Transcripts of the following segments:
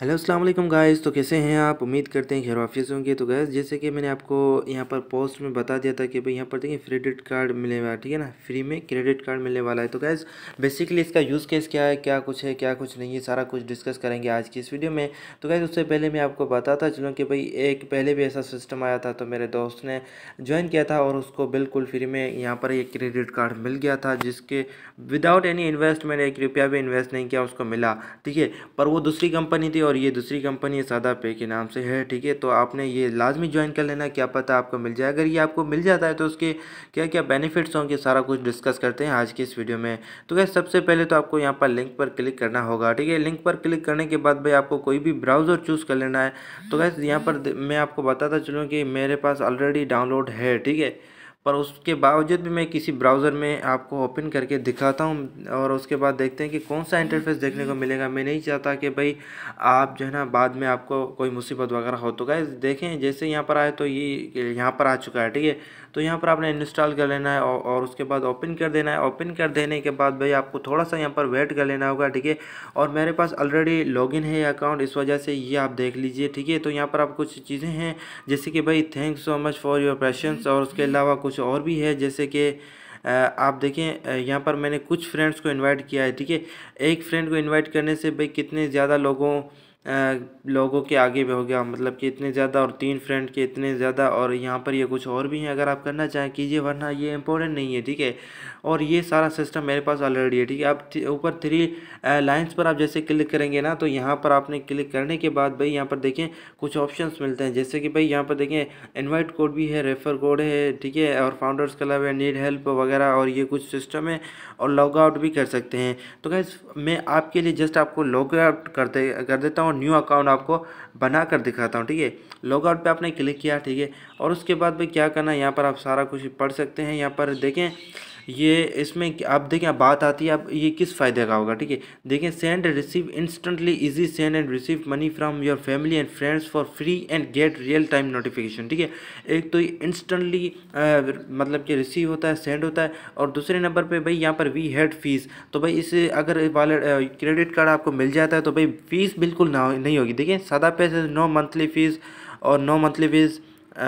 hello अस्सलाम वालेकुम guys तो कैसे हैं आप उम्मीद करते हैं खैर वाफिस होंगे तो गैस जैसे कि मैंने आपको यहाँ पर पोस्ट में बता दिया था कि भाई यहाँ पर देखिए क्रेडिट कार्ड मिलने वाला ठीक है ना फ्री में क्रेडिट कार्ड मिलने वाला है तो गैस बेसिकली इसका यूज़ केस क्या है क्या कुछ है क्या कुछ नहीं है सारा कुछ डिस्कस करेंगे आज की इस वीडियो में तो गैस उससे पहले मैं आपको बताता चलूँ कि भाई एक पहले भी ऐसा सिस्टम आया था तो मेरे दोस्त ने ज्वाइन किया था और उसको बिल्कुल फ्री में यहाँ पर एक क्रेडिट कार्ड मिल गया था जिसके विदाउट एनी इन्वेस्टमेंट एक रुपया भी इन्वेस्ट नहीं किया उसको मिला ठीक है पर वो दूसरी कंपनी थी और ये दूसरी कंपनी है सादा पे के नाम से है ठीक है तो आपने ये लाजमी ज्वाइन कर लेना क्या पता आपको मिल जाए अगर ये आपको मिल जाता है तो उसके क्या क्या बेनिफिट्स होंगे सारा कुछ डिस्कस करते हैं आज की इस वीडियो में तो क्या सबसे पहले तो आपको यहाँ पर लिंक पर क्लिक करना होगा ठीक है लिंक पर क्लिक करने के बाद भाई आपको कोई भी ब्राउज़र चूज़ कर लेना है तो क्या यहाँ पर मैं आपको बताता चलूँ कि मेरे पास ऑलरेडी डाउनलोड है ठीक है पर उसके बावजूद भी मैं किसी ब्राउज़र में आपको ओपन करके दिखाता हूँ और उसके बाद देखते हैं कि कौन सा इंटरफेस देखने को मिलेगा मैं नहीं चाहता कि भाई आप जो है ना बाद में आपको कोई मुसीबत वगैरह हो तो गए देखें जैसे यहाँ पर आए तो ये यहाँ पर आ चुका है ठीक है तो यहाँ पर आपने इंस्टॉल कर लेना है और उसके बाद ओपन कर देना है ओपन कर देने के बाद भाई आपको थोड़ा सा यहाँ पर वेट कर लेना होगा ठीक है और मेरे पास ऑलरेडी लॉगिन है अकाउंट इस वजह से ये आप देख लीजिए ठीक है तो यहाँ पर आप कुछ चीज़ें हैं जैसे कि भाई thank so much for your patience और उसके अलावा कुछ कुछ और भी है जैसे कि आप देखें यहाँ पर मैंने कुछ फ्रेंड्स को इनवाइट किया है ठीक है एक फ्रेंड को इनवाइट करने से भाई कितने ज़्यादा लोगों लोगों के आगे भी हो गया मतलब कि इतने ज़्यादा और तीन फ्रेंड के इतने ज़्यादा और यहाँ पर ये कुछ और भी हैं अगर आप करना चाहें कीजिए वरना ये इंपॉर्टेंट नहीं है ठीक है और ये सारा सिस्टम मेरे पास ऑलरेडी है ठीक है आप ऊपर थ्री लाइन्स पर आप जैसे क्लिक करेंगे ना तो यहाँ पर आपने क्लिक करने के बाद भाई यहाँ पर देखें कुछ ऑप्शन मिलते हैं जैसे कि भाई यहाँ पर देखें इन्वाइट कोड भी है रेफर कोड है ठीक है और फाउंडर्स क्लब है नीड हेल्प वगैरह और ये कुछ सिस्टम है और लॉग आउट भी कर सकते हैं तो क्या मैं आपके लिए जस्ट आपको लॉग आउट करते कर देता हूँ न्यू अकाउंट आपको बना कर दिखाता हूँ ठीक है लॉग आउट पर आपने क्लिक किया ठीक है और उसके बाद भाई क्या करना है यहाँ पर आप सारा कुछ पढ़ सकते हैं यहाँ पर देखें ये इसमें आप देखें आप बात आती है आप ये किस फ़ायदे का होगा ठीक है देखें send and receive instantly easy send and receive money from your family and friends for free and get real time notification ठीक है एक तो इंस्टेंटली मतलब कि रिसीव होता है सेंड होता है और दूसरे नंबर पर भाई यहाँ पर वी हैड फीस तो भाई इसे अगर वाले क्रेडिट कार्ड आपको मिल जाता है तो भाई फ़ीस बिल्कुल ना नहीं होगी देखिए सादा पैसे नो मंथली फ़ीस और नो मंथली फ़ीस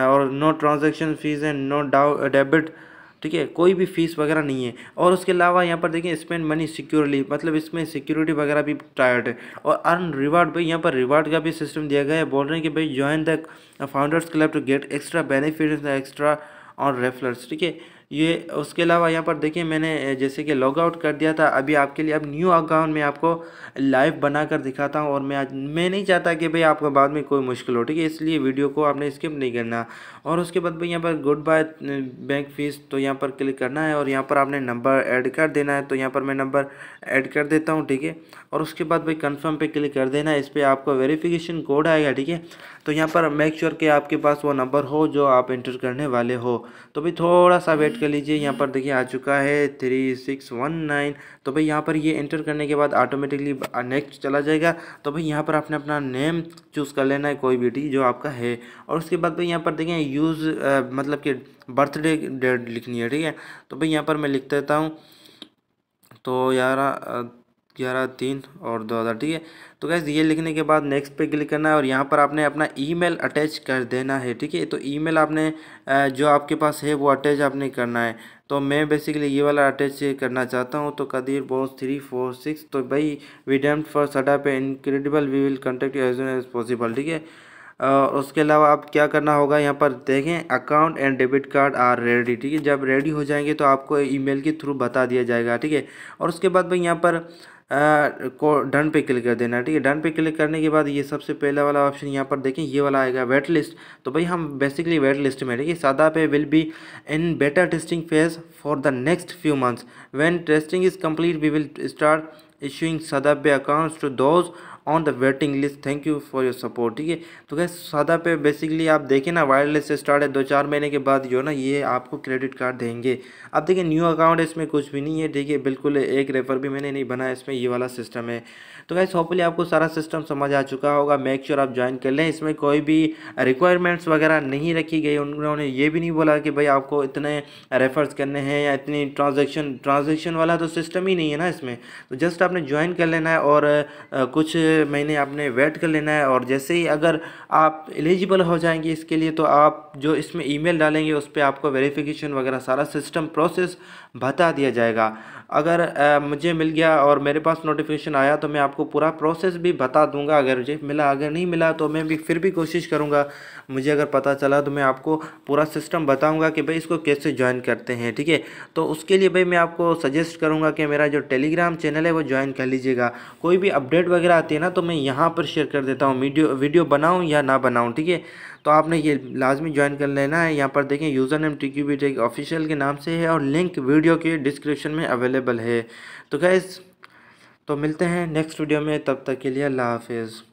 और no transaction fees and no debit ठीक है कोई भी फीस वगैरह नहीं है और उसके अलावा यहाँ पर देखिए स्पेंड मनी सिक्योरली मतलब इसमें सिक्योरिटी वगैरह भी टायर्ड है और अर्न रिवार्ड भाई यहाँ पर रिवार्ड का भी सिस्टम दिया गया है बोल रहे हैं कि भाई join the founders club to get extra benefit extra और रेफरल्स ठीक है ये उसके अलावा यहाँ पर देखिए मैंने जैसे कि लॉग आउट कर दिया था अभी आपके लिए अब न्यू अकाउंट में आपको लाइव बना कर दिखाता हूँ और मैं आज मैं नहीं चाहता कि भाई आपको बाद में कोई मुश्किल हो ठीक है इसलिए वीडियो को आपने स्किप नहीं करना और उसके बाद भाई यहाँ पर गुड बाय बैंक फीस तो यहाँ पर क्लिक करना है और यहाँ पर आपने नंबर ऐड कर देना है तो यहाँ पर मैं नंबर ऐड कर देता हूँ ठीक है और उसके बाद भाई कन्फर्म पर क्लिक कर देना है इस पर आपका वेरीफिकेशन कोड आएगा ठीक है तो यहाँ पर मेक श्योर कि आपके पास वो नंबर हो जो आप इंटर करने वाले हो तो भाई थोड़ा सा वेट कर लीजिए यहाँ पर देखिए आ चुका है थ्री सिक्स वन नाइन तो भाई यहाँ पर ये एंटर करने के बाद ऑटोमेटिकली नेक्स्ट चला जाएगा तो भाई यहाँ पर आपने अपना नेम चूज़ कर लेना है कोई भी ठीक जो आपका है और उसके बाद भाई यहाँ पर देखें यूज़ मतलब कि बर्थडे डेट लिखनी है ठीक है तो भाई यहाँ पर मैं लिख देता हूँ तो यार ग्यारह तीन और दो हज़ार ठीक है तो गैस ये लिखने के बाद नेक्स्ट पे क्लिक करना है और यहाँ पर आपने अपना ईमेल अटैच कर देना है ठीक है तो ईमेल आपने जो आपके पास है वो अटैच आपने करना है तो मैं बेसिकली ये वाला अटैच करना चाहता हूँ तो Qadeer boss three four six तो भाई we demand for SadaPay incredible we will contact you as as possible ठीक है और उसके अलावा आप क्या करना होगा यहाँ पर देखें account and debit card are ready ठीक है जब रेडी हो जाएंगे तो आपको ईमेल के थ्रू बता दिया जाएगा ठीक है और उसके बाद भाई यहाँ पर को डन पे क्लिक कर देना ठीक है डन पे क्लिक करने के बाद ये सबसे पहला वाला ऑप्शन यहाँ पर देखें ये वाला आएगा वेट लिस्ट तो भाई हम बेसिकली वेट लिस्ट में ठीक है SadaPay will be in beta testing phase for the next few months when testing is complete we will start SadaPay accounts to those on the waiting list thank you for your support ठीक है तो gas सादा पे basically आप देखें ना wireless से start है दो चार महीने के बाद जो ना ये आपको क्रेडिट कार्ड देंगे अब देखिए न्यू अकाउंट इसमें कुछ भी नहीं है ठीक है बिल्कुल एक रेफर भी मैंने नहीं बनाया इसमें ये वाला सिस्टम है तो गैस होपली आपको सारा सिस्टम समझ आ चुका होगा मेक श्योर आप ज्वाइन कर लें इसमें कोई भी रिक्वायरमेंट्स वगैरह नहीं रखी गई उन्होंने ये भी नहीं बोला कि भाई आपको इतने रेफर्स करने हैं या इतनी ट्रांजेक्शन ट्रांजेक्शन वाला तो सिस्टम ही नहीं है ना इसमें तो जस्ट आपने ज्वाइन कर लेना है और कुछ महीने आपने वेट कर लेना है और जैसे ही अगर आप एलिजिबल हो जाएंगे इसके लिए तो आप जो इसमें ईमेल डालेंगे उस पर आपको वेरिफिकेशन वगैरह सारा सिस्टम प्रोसेस बता दिया जाएगा अगर आ, मुझे मिल गया और मेरे पास नोटिफिकेशन आया तो मैं आपको पूरा प्रोसेस भी बता दूंगा अगर मुझे मिला अगर नहीं मिला तो मैं भी फिर भी कोशिश करूंगा मुझे अगर पता चला तो मैं आपको पूरा सिस्टम बताऊंगा कि भाई इसको कैसे ज्वाइन करते हैं ठीक है तो उसके लिए भाई मैं आपको सजेस्ट करूँगा कि मेरा जो टेलीग्राम चैनल है वो ज्वाइन कर लीजिएगा कोई भी अपडेट वगैरह आती है ना तो मैं यहाँ पर शेयर कर देता हूँ वीडियो वीडियो बनाऊँ या ना बनाऊँ ठीक है तो आपने ये लाजमी ज्वाइन कर लेना है यहाँ पर देखें username T Q official के नाम से है और लिंक वीडियो के डिस्क्रिप्शन में अवेलेबल है तो गैस तो मिलते हैं नेक्स्ट वीडियो में तब तक के लिए अल्लाह हाफिज़